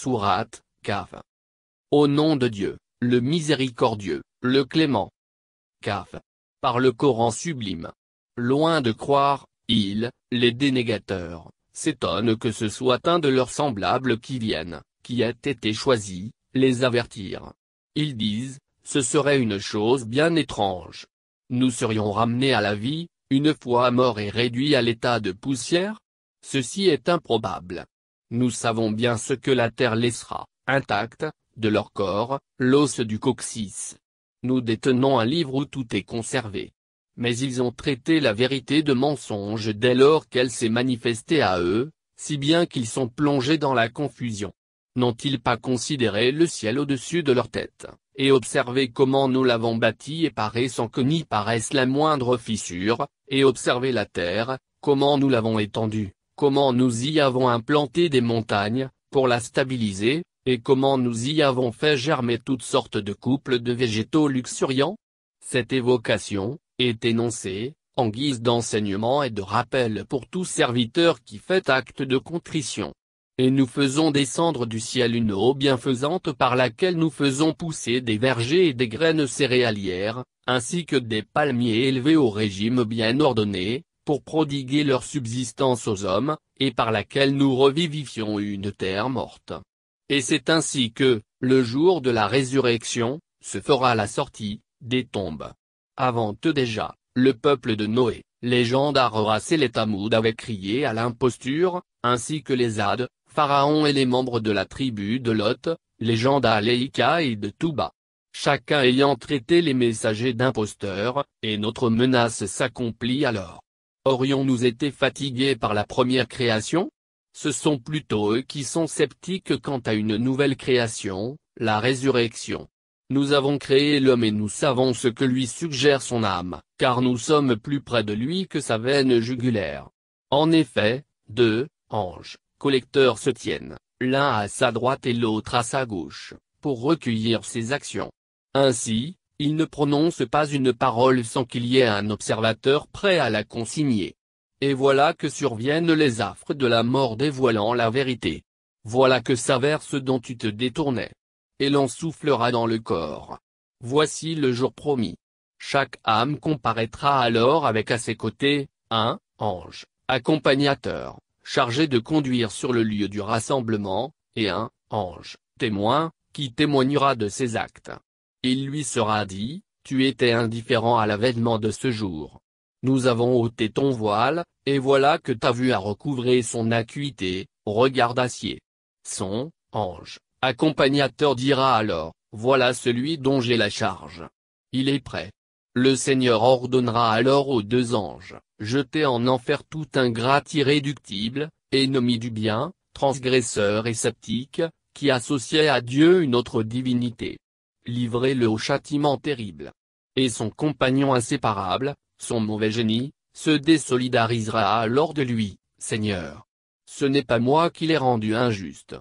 Sourate, Kaf. Au nom de Dieu, le miséricordieux, le clément. Kaf. Par le Coran sublime. Loin de croire, ils, les dénégateurs, s'étonnent que ce soit un de leurs semblables qui vienne, qui ait été choisi, les avertir. Ils disent, ce serait une chose bien étrange. Nous serions ramenés à la vie, une fois morts et réduits à l'état de poussière Ceci est improbable. Nous savons bien ce que la terre laissera, intacte, de leur corps, l'os du coccyx. Nous détenons un livre où tout est conservé. Mais ils ont traité la vérité de mensonge dès lors qu'elle s'est manifestée à eux, si bien qu'ils sont plongés dans la confusion. N'ont-ils pas considéré le ciel au-dessus de leur tête, et observé comment nous l'avons bâti et paré sans que n'y paraisse la moindre fissure, et observé la terre, comment nous l'avons étendue, comment nous y avons implanté des montagnes, pour la stabiliser, et comment nous y avons fait germer toutes sortes de couples de végétaux luxuriants Cette évocation, est énoncée, en guise d'enseignement et de rappel pour tout serviteur qui fait acte de contrition. Et nous faisons descendre du ciel une eau bienfaisante par laquelle nous faisons pousser des vergers et des graines céréalières, ainsi que des palmiers élevés au régime bien ordonné, pour prodiguer leur subsistance aux hommes, et par laquelle nous revivifions une terre morte. Et c'est ainsi que, le jour de la résurrection, se fera la sortie, des tombes. Avant eux déjà, le peuple de Noé, les gens d'Aroras et les Tamoud avaient crié à l'imposture, ainsi que les Hades, Pharaon et les membres de la tribu de Lot, les gens d'Aléika et de Touba. Chacun ayant traité les messagers d'imposteurs, et notre menace s'accomplit alors. Aurions-nous été fatigués par la première création Ce sont plutôt eux qui sont sceptiques quant à une nouvelle création, la résurrection. Nous avons créé l'homme et nous savons ce que lui suggère son âme, car nous sommes plus près de lui que sa veine jugulaire. En effet, deux anges collecteurs se tiennent, l'un à sa droite et l'autre à sa gauche, pour recueillir ses actions. Ainsi, il ne prononce pas une parole sans qu'il y ait un observateur prêt à la consigner. Et voilà que surviennent les affres de la mort dévoilant la vérité. Voilà que s'avère ce dont tu te détournais. Et l'on soufflera dans le corps. Voici le jour promis. Chaque âme comparaîtra alors avec à ses côtés, un ange, accompagnateur, chargé de conduire sur le lieu du rassemblement, et un ange, témoin, qui témoignera de ses actes. Il lui sera dit, tu étais indifférent à l'avènement de ce jour. Nous avons ôté ton voile, et voilà que ta vue a recouvré son acuité, regarde d'acier. Son, ange, accompagnateur dira alors, voilà celui dont j'ai la charge. Il est prêt. Le Seigneur ordonnera alors aux deux anges, jeter en enfer tout ingrat irréductible, ennemi du bien, transgresseur et sceptique, qui associait à Dieu une autre divinité livrez-le au châtiment terrible. Et son compagnon inséparable, son mauvais génie, se désolidarisera alors de lui, Seigneur. Ce n'est pas moi qui l'ai rendu injuste.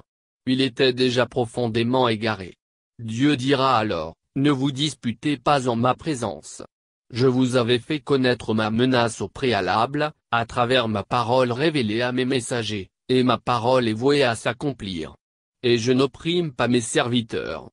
Il était déjà profondément égaré. Dieu dira alors, ne vous disputez pas en ma présence. Je vous avais fait connaître ma menace au préalable, à travers ma parole révélée à mes messagers, et ma parole est vouée à s'accomplir. Et je n'opprime pas mes serviteurs.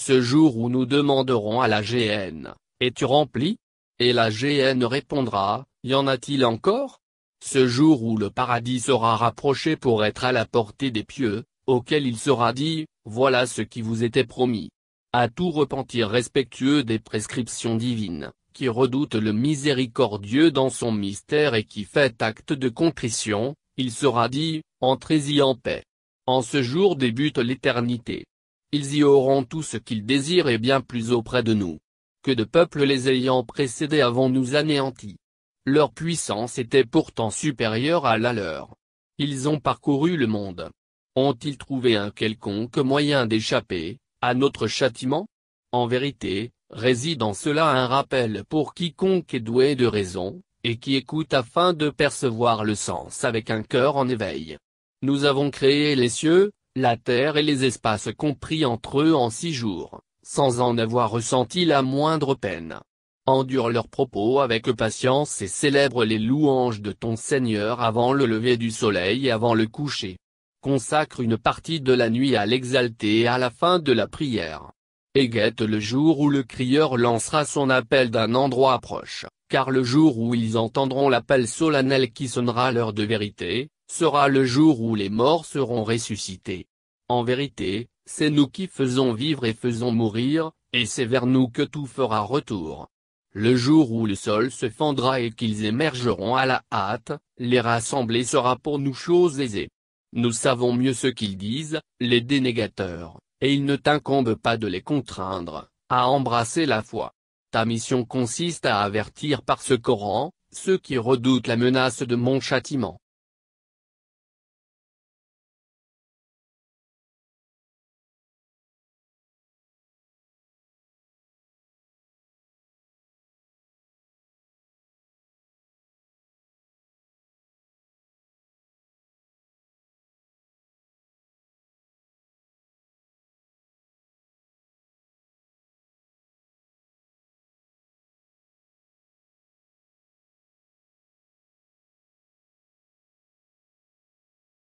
Ce jour où nous demanderons à la GN, es-tu rempli Et la GN répondra, y en a-t-il encore Ce jour où le paradis sera rapproché pour être à la portée des pieux, auquel il sera dit, voilà ce qui vous était promis. À tout repentir respectueux des prescriptions divines, qui redoute le miséricordieux dans son mystère et qui fait acte de contrition, il sera dit, entrez-y en paix. En ce jour débute l'éternité ils y auront tout ce qu'ils désirent et bien plus auprès de nous. Que de peuples les ayant précédés avons nous anéantis. Leur puissance était pourtant supérieure à la leur. Ils ont parcouru le monde. Ont-ils trouvé un quelconque moyen d'échapper, à notre châtiment En vérité, réside en cela un rappel pour quiconque est doué de raison, et qui écoute afin de percevoir le sens avec un cœur en éveil. Nous avons créé les cieux, la Terre et les espaces compris entre eux en six jours, sans en avoir ressenti la moindre peine. Endure leurs propos avec patience et célèbre les louanges de ton Seigneur avant le lever du soleil et avant le coucher. Consacre une partie de la nuit à l'exalter à la fin de la prière. Et guette le jour où le crieur lancera son appel d'un endroit proche, car le jour où ils entendront l'appel solennel qui sonnera l'heure de vérité, sera le jour où les morts seront ressuscités. En vérité, c'est nous qui faisons vivre et faisons mourir, et c'est vers nous que tout fera retour. Le jour où le sol se fendra et qu'ils émergeront à la hâte, les rassembler sera pour nous chose aisée. Nous savons mieux ce qu'ils disent, les dénégateurs, et il ne t'incombe pas de les contraindre, à embrasser la foi. Ta mission consiste à avertir par ce Coran, ceux qui redoutent la menace de mon châtiment.